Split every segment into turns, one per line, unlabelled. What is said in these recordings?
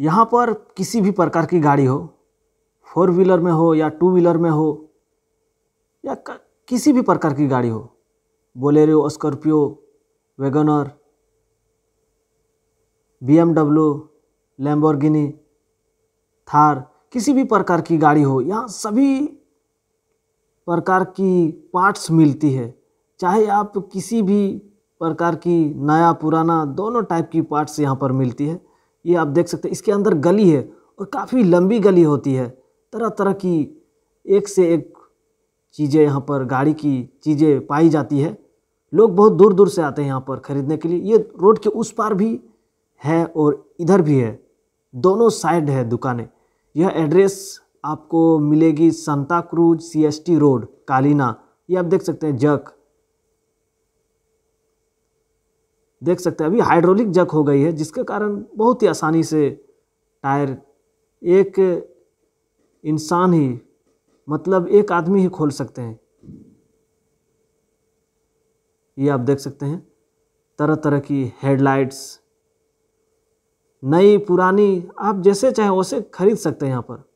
यहाँ पर किसी भी प्रकार की गाड़ी हो फोर व्हीलर में हो या टू व्हीलर में हो या किसी भी प्रकार की गाड़ी हो Bolero Scorpio WagonR B M W Lamborghini Thar किसी भी प्रकार की गाड़ी हो यहाँ सभी प्रकार की पार्ट्स मिलती है चाहे आप किसी भी प्रकार की नया पुराना दोनों टाइप की पार्ट्स यहाँ पर मिलती है ये आप देख सकते हैं इसके अंदर गली है और काफ़ी लंबी गली होती है तरह तरह की एक से एक चीज़ें यहाँ पर गाड़ी की चीज़ें पाई जाती है लोग बहुत दूर दूर से आते हैं यहाँ पर ख़रीदने के लिए ये रोड के उस पार भी है और इधर भी है दोनों साइड है दुकानें यह एड्रेस आपको मिलेगी संता क्रूज सी रोड कालीना ये आप देख सकते हैं जक देख सकते हैं अभी हाइड्रोलिक जक हो गई है जिसके कारण बहुत ही आसानी से टायर एक इंसान ही मतलब एक आदमी ही खोल सकते हैं ये आप देख सकते हैं तरह तरह की हेडलाइट्स नई पुरानी आप जैसे चाहें वैसे खरीद सकते हैं यहाँ पर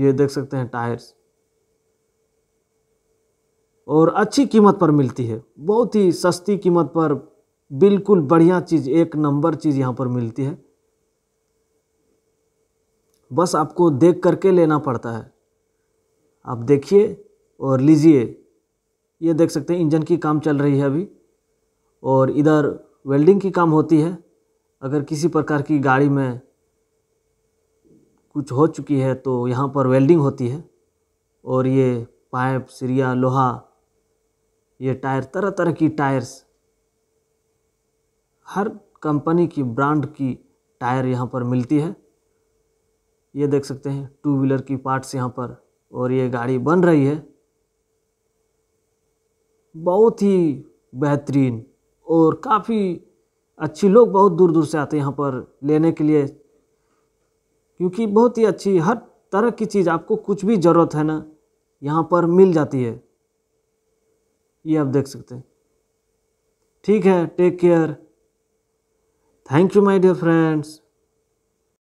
ये देख सकते हैं टायर्स और अच्छी कीमत पर मिलती है बहुत ही सस्ती कीमत पर बिल्कुल बढ़िया चीज़ एक नंबर चीज़ यहाँ पर मिलती है बस आपको देख करके लेना पड़ता है आप देखिए और लीजिए ये देख सकते हैं इंजन की काम चल रही है अभी और इधर वेल्डिंग की काम होती है अगर किसी प्रकार की गाड़ी में कुछ हो चुकी है तो यहाँ पर वेल्डिंग होती है और ये पाइप सीरिया लोहा ये टायर तरह तरह की टायर्स हर कंपनी की ब्रांड की टायर यहाँ पर मिलती है ये देख सकते हैं टू व्हीलर की पार्ट्स यहाँ पर और ये गाड़ी बन रही है बहुत ही बेहतरीन और काफ़ी अच्छी लोग बहुत दूर दूर से आते हैं यहाँ पर लेने के लिए क्योंकि बहुत ही अच्छी हर तरह की चीज़ आपको कुछ भी ज़रूरत है ना यहाँ पर मिल जाती है ये आप देख सकते हैं ठीक है take care thank you my dear friends